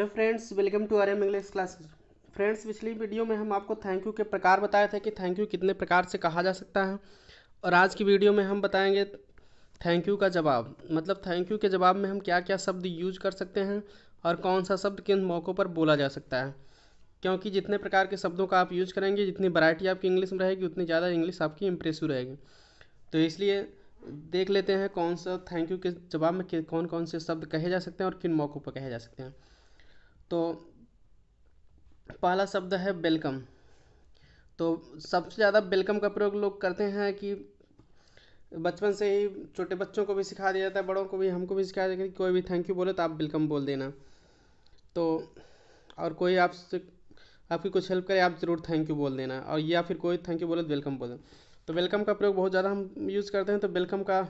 hello friends welcome to R M English classes friends पिछली video में हम आपको थैंक यू के प्रकार बताए थे कि थैंक यू कितने प्रकार से कहा जा सकता है और आज की वीडियो में हम बताएंगे थैंक यू का जवाब मतलब थैंक यू के जवाब में हम क्या क्या शब्द यूज कर सकते हैं और कौन सा शब्द किन मौक़ों पर बोला जा सकता है क्योंकि जितने प्रकार के शब्दों का आप यूज करेंगे जितनी वैरायटी आपकी इंग्लिश में रहेगी उतनी ज़्यादा इंग्लिश आपकी इम्प्रेसिव रहेगी तो इसलिए देख लेते हैं कौन सा थैंक यू के जवाब में कौन कौन से शब्द कहे जा सकते हैं और किन मौक़ों पर कहे जा सकते हैं तो पहला शब्द है वेलकम तो सबसे ज़्यादा वेलकम का प्रयोग लोग करते हैं कि बचपन से ही छोटे बच्चों को भी सिखा दिया जाता है बड़ों को भी हमको भी सिखाया जाता है कि कोई भी थैंक यू बोले तो आप वेलकम बोल देना तो और कोई आपसे आपकी कुछ हेल्प करे आप ज़रूर थैंक यू बोल देना और या फिर कोई थैंक यू बोले तो वेलकम बोल देना तो वेलकम का प्रयोग बहुत ज़्यादा हम यूज़ करते हैं तो वेलकम का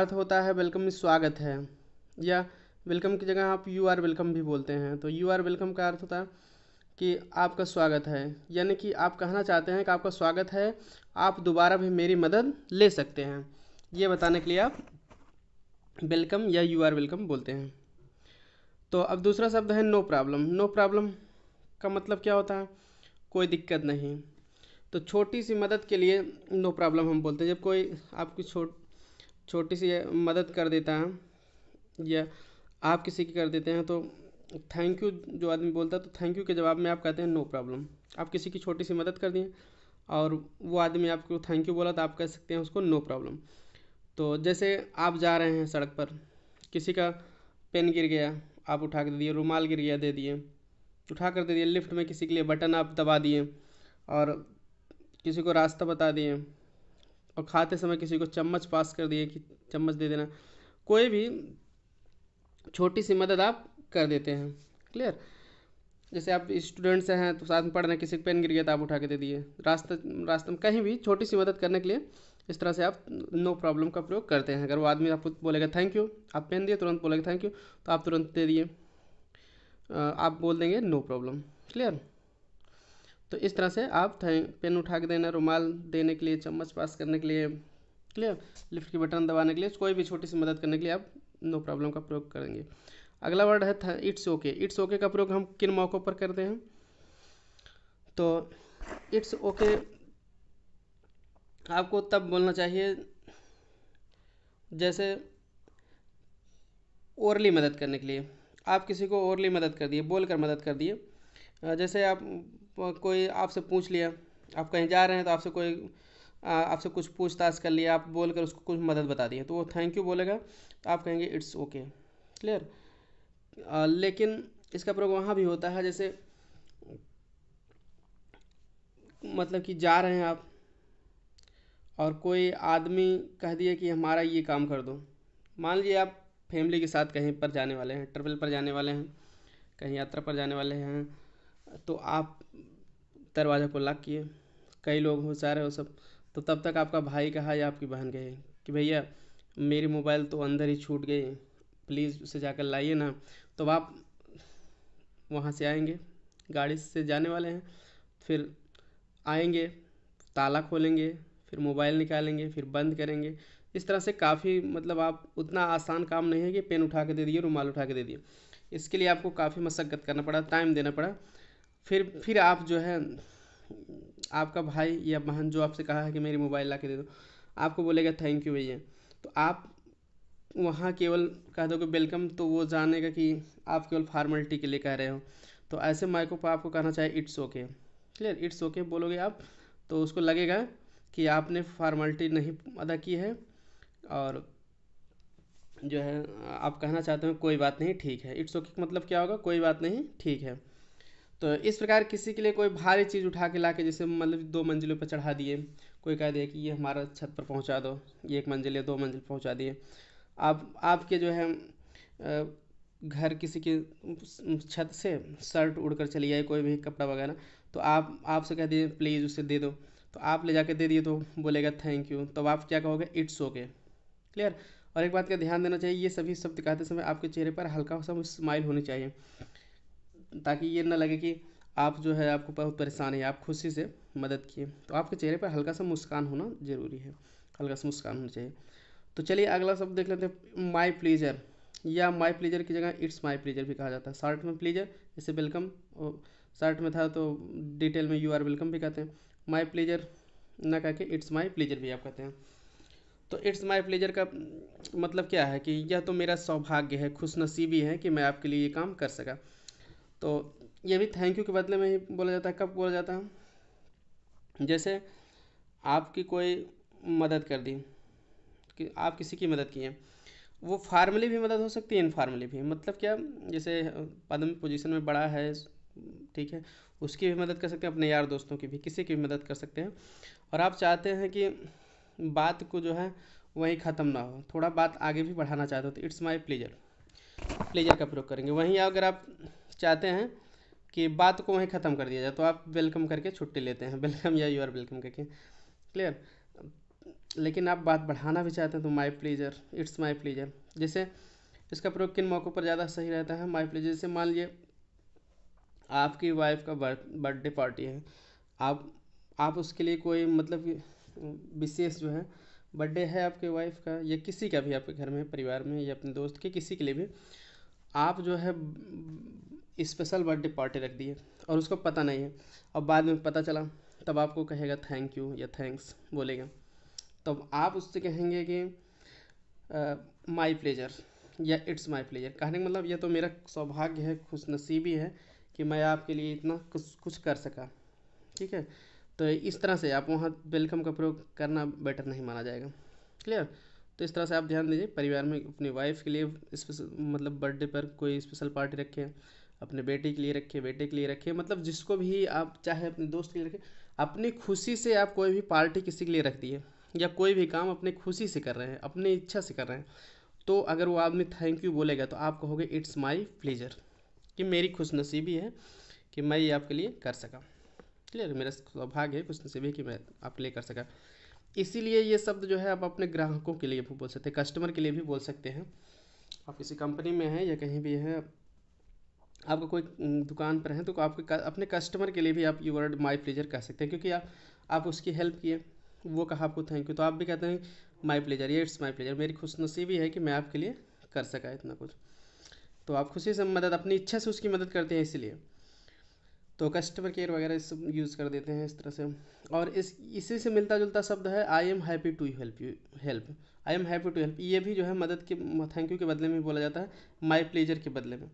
अर्थ होता है वेलकम में स्वागत है या वेलकम की जगह आप यू आर वेलकम भी बोलते हैं तो यू आर वेलकम का अर्थ होता है कि आपका स्वागत है यानी कि आप कहना चाहते हैं कि आपका स्वागत है आप दोबारा भी मेरी मदद ले सकते हैं ये बताने के लिए आप वेलकम या यू आर वेलकम बोलते हैं तो अब दूसरा शब्द है नो प्रॉब्लम नो प्रॉब्लम का मतलब क्या होता है कोई दिक्कत नहीं तो छोटी सी मदद के लिए नो प्रॉब्लम हम बोलते हैं जब कोई आपकी छोट छोटी सी मदद कर देता है या आप किसी की कर देते हैं तो थैंक यू जो आदमी बोलता है तो थैंक यू के जवाब में आप कहते हैं नो प्रॉब्लम आप किसी की छोटी सी मदद कर दिए और वो आदमी आपको थैंक यू बोला तो आप कह सकते हैं उसको नो प्रॉब्लम तो जैसे आप जा रहे हैं सड़क पर किसी का पेन गिर गया आप उठा कर दे दिए रुमाल गिर गया दे दिए उठा कर दे दिए लिफ्ट में किसी के लिए बटन आप दबा दिए और किसी को रास्ता बता दिए और खाते समय किसी को चम्मच पास कर दिए कि चम्मच दे देना कोई भी छोटी सी मदद आप कर देते हैं क्लियर जैसे आप स्टूडेंट्स हैं तो साथ में पढ़ रहे हैं किसी पेन गिर गया तो आप उठा के दे दिए रास्ते रास्ते में कहीं भी छोटी सी मदद करने के लिए इस तरह से आप नो प्रॉब्लम का प्रयोग करते हैं अगर वो आदमी आपको बोलेगा थैंक यू आप पेन दिए तुरंत बोलेगा थैंक यू तो आप तुरंत दे दिए आप बोल देंगे नो प्रॉब्लम क्लियर तो इस तरह से आप पेन उठा के देना रुमाल देने के लिए चम्मच पास करने के लिए क्लियर लिफ्ट की बटन दबाने के लिए कोई भी छोटी सी मदद करने के लिए आप नो प्रॉब्लम का प्रयोग करेंगे अगला वर्ड है इट्स ओके इट्स ओके का प्रयोग हम किन मौक़ों पर करते हैं तो इट्स ओके okay, आपको तब बोलना चाहिए जैसे ओरली मदद करने के लिए आप किसी को ओरली मदद कर दिए बोल कर मदद कर दिए जैसे आप कोई आपसे पूछ लिया आप कहीं जा रहे हैं तो आपसे कोई आपसे कुछ पूछताछ कर लिया आप बोल कर उसको कुछ मदद बता दिए तो वो थैंक यू बोलेगा तो आप कहेंगे इट्स ओके क्लियर लेकिन इसका प्रयोग वहाँ भी होता है जैसे मतलब कि जा रहे हैं आप और कोई आदमी कह दिए कि हमारा ये काम कर दो मान लीजिए आप फैमिली के साथ कहीं पर जाने वाले हैं ट्रेवल पर जाने वाले हैं कहीं यात्रा पर जाने वाले हैं तो आप दरवाज़ा को लॉक किए कई लोग हो सारे वो सब तो तब तक आपका भाई कहा या आपकी बहन कहे कि भैया मेरी मोबाइल तो अंदर ही छूट गई प्लीज़ उसे जाकर लाइए ना तो आप वहाँ से आएंगे गाड़ी से जाने वाले हैं फिर आएंगे ताला खोलेंगे फिर मोबाइल निकालेंगे फिर बंद करेंगे इस तरह से काफ़ी मतलब आप उतना आसान काम नहीं है कि पेन उठा के दे दिए रुमाल उठा के दे दिए इसके लिए आपको काफ़ी मशक्क़त करना पड़ा टाइम देना पड़ा फिर फिर आप जो है आपका भाई या बहन जो आपसे कहा है कि मेरी मोबाइल ला के दे दो आपको बोलेगा थैंक यू भैया तो आप वहाँ केवल कह दोगे वेलकम तो वो जानेगा कि आप केवल फार्मेलिटी के लिए कह रहे हो तो ऐसे माइको पर आपको कहना चाहिए it's okay clear it's okay बोलोगे आप तो उसको लगेगा कि आपने फार्मेलिटी नहीं अदा की है और जो है आप कहना चाहते हो कोई बात नहीं ठीक है इट्स ओके मतलब क्या होगा कोई बात नहीं ठीक है तो इस प्रकार किसी के लिए कोई भारी चीज़ उठा के ला के जैसे मतलब दो मंजिलों पर चढ़ा दिए कोई कह दिया कि ये हमारा छत पर पहुंचा दो ये एक मंजिल या दो मंजिल पहुंचा दिए आप आपके जो है घर किसी के छत से शर्ट उड़ कर चली जाए कोई भी कपड़ा वगैरह तो आप आपसे कह दिए प्लीज़ उसे दे दो तो आप ले जाके दे दिए तो बोलेगा थैंक यू तो आप क्या कहोगे इट्स ओके क्लियर और एक बात का ध्यान देना चाहिए ये सभी शब्द कहते समय आपके चेहरे पर हल्का सा स्माइल होनी चाहिए ताकि ये ना लगे कि आप जो है आपको बहुत परेशान है आप खुशी से मदद किए तो आपके चेहरे पर हल्का सा मुस्कान होना ज़रूरी है हल्का सा मुस्कान होना चाहिए तो चलिए अगला शब्द देख लेते हैं माई प्लीजर या माई प्लीजर की जगह इट्स माई प्लीजर भी कहा जाता है शार्ट में प्लीजर जैसे वेलकम और में था तो डिटेल में यू आर वेलकम भी कहते हैं माई प्लेजर ना कह के इट्स माई प्लेजर भी आप कहते हैं तो इट्स माई प्लेजर का मतलब क्या है कि यह तो मेरा सौभाग्य है खुशनसीबी है कि मैं आपके लिए ये काम कर सका तो ये भी थैंक यू के बदले में ही बोला जाता है कब बोला जाता है जैसे आपकी कोई मदद कर दी कि आप किसी की मदद किए वो फार्मली भी मदद हो सकती है इनफार्मली भी मतलब क्या जैसे पदम पोजीशन में बड़ा है ठीक है उसकी भी मदद कर सकते हैं अपने यार दोस्तों की भी किसी की भी मदद कर सकते हैं और आप चाहते हैं कि बात को जो है वहीं ख़त्म ना हो थोड़ा बात आगे भी बढ़ाना चाहते हो तो इट्स माई प्लेजर प्लेजर का प्रयोग करेंगे वहीं अगर आप चाहते हैं कि बात को वहीं ख़त्म कर दिया जाए तो आप वेलकम करके छुट्टी लेते हैं वेलकम या यू आर वेलकम करके क्लियर लेकिन आप बात बढ़ाना भी चाहते हैं तो my pleasure it's my pleasure जैसे इसका प्रयोग किन मौक़ों पर ज़्यादा सही रहता है माई प्लेजर जैसे मान लीजिए आपकी वाइफ का बर्थडे पार्टी है आप आप उसके लिए कोई मतलब विशेष जो है बर्थडे है आपके वाइफ का या किसी का भी आपके घर में परिवार में या अपने दोस्त के किसी के लिए भी आप जो है स्पेशल बर्थडे पार्टी रख दिए और उसको पता नहीं है और बाद में पता चला तब आपको कहेगा थैंक यू या थैंक्स बोलेगा तब आप उससे कहेंगे कि माय प्लेजर या इट्स माय प्लेजर कहने का मतलब यह तो मेरा सौभाग्य है खुशनसीबी है कि मैं आपके लिए इतना कुछ कुछ कर सका ठीक है तो इस तरह से आप वहाँ वेलकम का प्रयोग करना बेटर नहीं माना जाएगा क्लियर तो इस तरह से आप ध्यान दीजिए परिवार में अपनी वाइफ के लिए स्पेशल मतलब बर्थडे पर कोई स्पेशल पार्टी रखें अपने बेटे के लिए रखें बेटे के लिए रखें मतलब जिसको भी आप चाहे अपने दोस्त के लिए रखें अपनी खुशी से आप कोई भी पार्टी किसी के लिए रख दिए या कोई भी काम अपने खुशी से कर रहे हैं अपनी इच्छा से कर रहे हैं तो अगर वो आदमी थैंक यू बोलेगा तो आप कहोगे इट्स माई प्लेजर कि मेरी खुशनसीबी है कि मैं ये आपके लिए कर सका क्लियर मेरा सौभाग्य है खुशनसीबी कि मैं आपके लिए कर सका इसीलिए ये शब्द जो है आप अपने ग्राहकों के लिए भी बोल सकते हैं कस्टमर के लिए भी बोल सकते हैं आप किसी कंपनी में हैं या कहीं भी हैं आपका कोई दुकान पर हैं तो आपके अपने कस्टमर के लिए भी आप वर्ड माई प्लेजर कह सकते हैं क्योंकि आप आप उसकी हेल्प किए वो कहा आपको थैंक यू तो आप भी कहते हैं माई प्लेजर ये इट्स माई प्लेजर मेरी खुशनसीबी है कि मैं आपके लिए कर सका इतना कुछ तो आप खुशी से मदद अपनी इच्छा से उसकी मदद करते हैं इसीलिए तो कस्टमर केयर वगैरह सब यूज़ कर देते हैं इस तरह से और इस इसी से मिलता जुलता शब्द है I am happy to help you help I am happy to help ये भी जो है मदद के थैंक यू के बदले में बोला जाता है माई प्लेजर के बदले में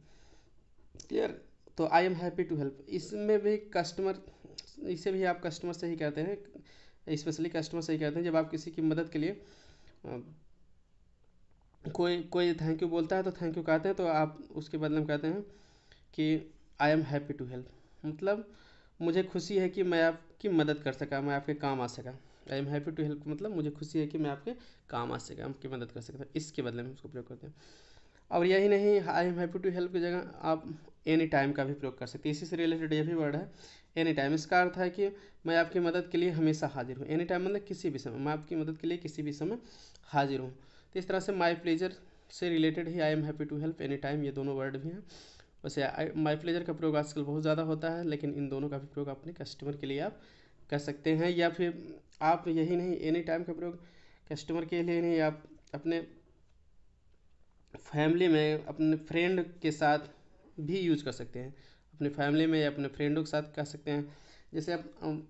क्लियर तो I am happy to help इसमें भी कस्टमर इसे भी आप कस्टमर से ही कहते हैं इस्पेशली कस्टमर से ही कहते हैं जब आप किसी की मदद के लिए कोई कोई थैंक यू बोलता है तो थैंक यू कहते हैं तो आप उसके बदले में कहते हैं कि I am happy to help मतलब मुझे खुशी है कि मैं आपकी मदद कर सका मैं आपके काम आ सका I am happy to help मतलब मुझे खुशी है कि मैं आपके काम आ सका आपकी मदद कर सकता इसके बदले में उसको प्रयोग करते हैं और यही नहीं I am happy to help की जगह आप एनी टाइम का भी प्रयोग कर सकते हैं इसी से रिलेटेड ये भी वर्ड है एनी टाइम इसका अर्थ है कि मैं आपकी मदद के लिए हमेशा हाजिर हूँ एनी टाइम मतलब किसी भी समय मैं आपकी मदद के लिए किसी भी समय हाजिर हूँ तो इस तरह से माई प्लेजर से रिलेटेड ही I am happy to help any time ये दोनों वर्ड भी हैं वैसे माई प्लेजर का प्रयोग आजकल बहुत ज़्यादा होता है लेकिन इन दोनों का भी प्रयोग अपने कस्टमर के लिए आप कर सकते हैं या फिर आप यही नहीं एनी टाइम का प्रयोग कस्टमर के लिए नहीं आप अपने फैमिली में अपने फ्रेंड के साथ भी यूज कर सकते हैं अपने फैमिली में या अपने फ्रेंडों के साथ कर सकते हैं जैसे आप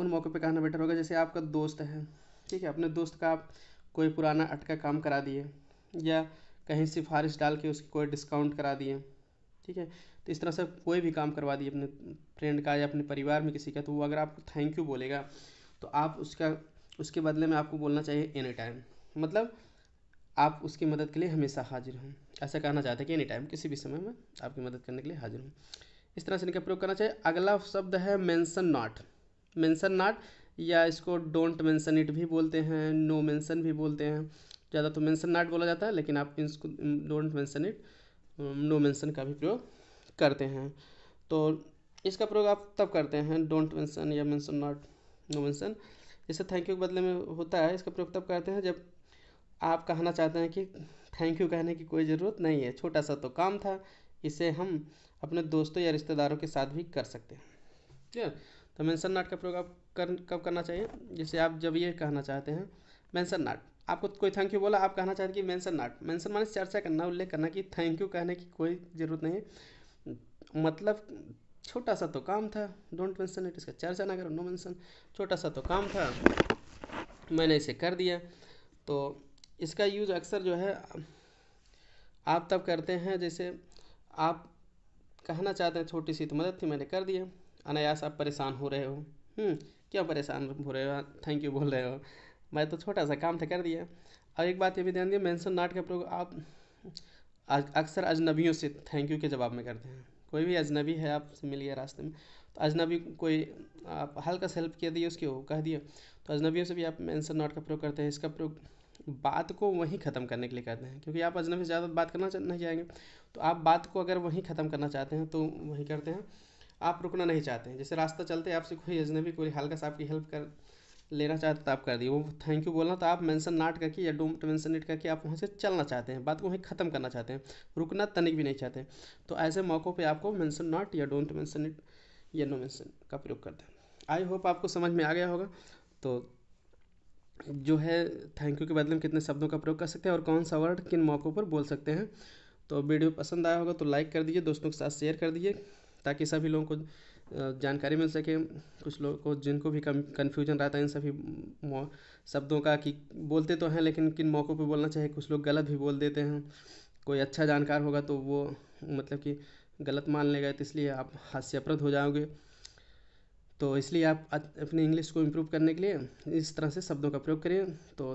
उन मौके पे कहना बेटर होगा जैसे आपका दोस्त है ठीक है अपने दोस्त का आप कोई पुराना अटका काम करा दिए या कहीं सिफारिश डाल के उसकी कोई डिस्काउंट करा दिए ठीक है तो इस तरह से कोई भी काम करवा दिए अपने फ्रेंड का या अपने परिवार में किसी का तो वो अगर आपको थैंक यू बोलेगा तो आप उसका उसके बदले में आपको बोलना चाहिए एनी टाइम मतलब आप उसकी मदद के लिए हमेशा हाजिर हों ऐसा कहना चाहते हैं कि एनी टाइम किसी भी समय में आपकी मदद करने के लिए हाजिर हूँ इस तरह से इनका प्रयोग करना चाहिए अगला शब्द है मैंसन नॉट मैंसन नॉट या इसको डोंट मैंसन इट भी बोलते हैं नो no भी बोलते हैं ज़्यादा तो मैंसन नॉट बोला जाता है लेकिन आप इसको don't mention it no mention का भी प्रयोग करते हैं तो इसका प्रयोग आप तब करते हैं डोंट मेंशन या मेंशन नॉट नो मेंशन जैसे थैंक यू के बदले में होता है इसका प्रयोग तब करते हैं जब आप कहना चाहते हैं कि थैंक यू कहने की कोई ज़रूरत नहीं है छोटा सा तो काम था इसे हम अपने दोस्तों या रिश्तेदारों के साथ भी कर सकते हैं क्लियर तो मेंशन नाट का प्रयोग आप कर कब करना चाहिए जैसे आप जब ये कहना चाहते हैं मेंशन नाट आपको कोई थैंक यू बोला आप कहना चाहते कि मेंशन नॉट मेंशन माने चर्चा करना उल्लेख करना कि थैंक यू कहने की कोई ज़रूरत नहीं मतलब छोटा सा तो काम था डोंट मेंशन इट इसका चर्चा ना करो नो मेंशन छोटा सा तो काम था मैंने इसे कर दिया तो इसका यूज अक्सर जो है आप तब करते हैं जैसे आप कहना चाहते हैं छोटी सी तो मदद थी मैंने कर दिया अनायास आप परेशान हो रहे हो हम्म, क्यों परेशान हो रहे हो थैंक यू बोल रहे हो मैं तो छोटा सा काम था कर दिया और एक बात ये भी ध्यान दिया मैंसन नाट का प्रयोग आप अक्सर अजनबियों से थैंक यू के जवाब में करते हैं कोई भी अजनबी है आपसे मिल गया रास्ते में तो अजनबी कोई आप हल्का सा हेल्प किया दिए उसके वो कह दिए तो अजनबियों से भी आप मैंसन नाट का प्रयोग करते हैं इसका प्रयोग बात को वहीं ख़त्म करने के लिए करते हैं क्योंकि आप अजनबी से ज़्यादा बात करना नहीं चाहेंगे तो आप बात को अगर वहीं ख़त्म करना चाहते हैं तो वहीं करते हैं आप रुकना नहीं चाहते हैं जैसे रास्ता चलते आपसे कोई अजनबी कोई हल्का सा आपकी हेल्प कर लेना चाहते तो आप कर दिए वो थैंक यू बोलना तो आप मेंशन नाट करके या डोंट मेंशन इट करके आप वहाँ से चलना चाहते हैं बात को वहीं ख़त्म करना चाहते हैं रुकना तनिक भी नहीं चाहते तो ऐसे मौक़ों पर आपको मेंशन नाट या डोंट मेंशन इट या नो मेंशन का प्रयोग करते हैं आई होप आपको समझ में आ गया होगा तो जो है थैंक यू के बदले में कितने शब्दों का प्रयोग कर सकते हैं और कौन सा वर्ड किन मौक़ों पर बोल सकते हैं तो वीडियो पसंद आया होगा तो लाइक कर दीजिए दोस्तों के साथ शेयर कर दीजिए ताकि सभी लोगों को जानकारी मिल सके कुछ लोगों को जिनको भी कन्फ्यूजन रहता है इन सभी शब्दों का कि बोलते तो हैं लेकिन किन मौक़ों पे बोलना चाहिए कुछ लोग गलत भी बोल देते हैं कोई अच्छा जानकार होगा तो वो मतलब कि गलत मान लेगा तो इसलिए आप हास्यप्रद हो जाओगे तो इसलिए आप अपनी इंग्लिश को इम्प्रूव करने के लिए इस तरह से शब्दों का प्रयोग करें तो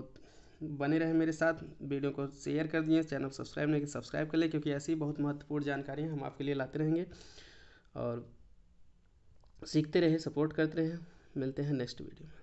बने रहे मेरे साथ वीडियो को शेयर कर दिए चैनल सब्सक्राइब नहीं कि सब्सक्राइब कर लें क्योंकि ऐसी बहुत महत्वपूर्ण जानकारियाँ हम आपके लिए लाते रहेंगे और सीखते रहें सपोर्ट करते रहें मिलते हैं नेक्स्ट वीडियो में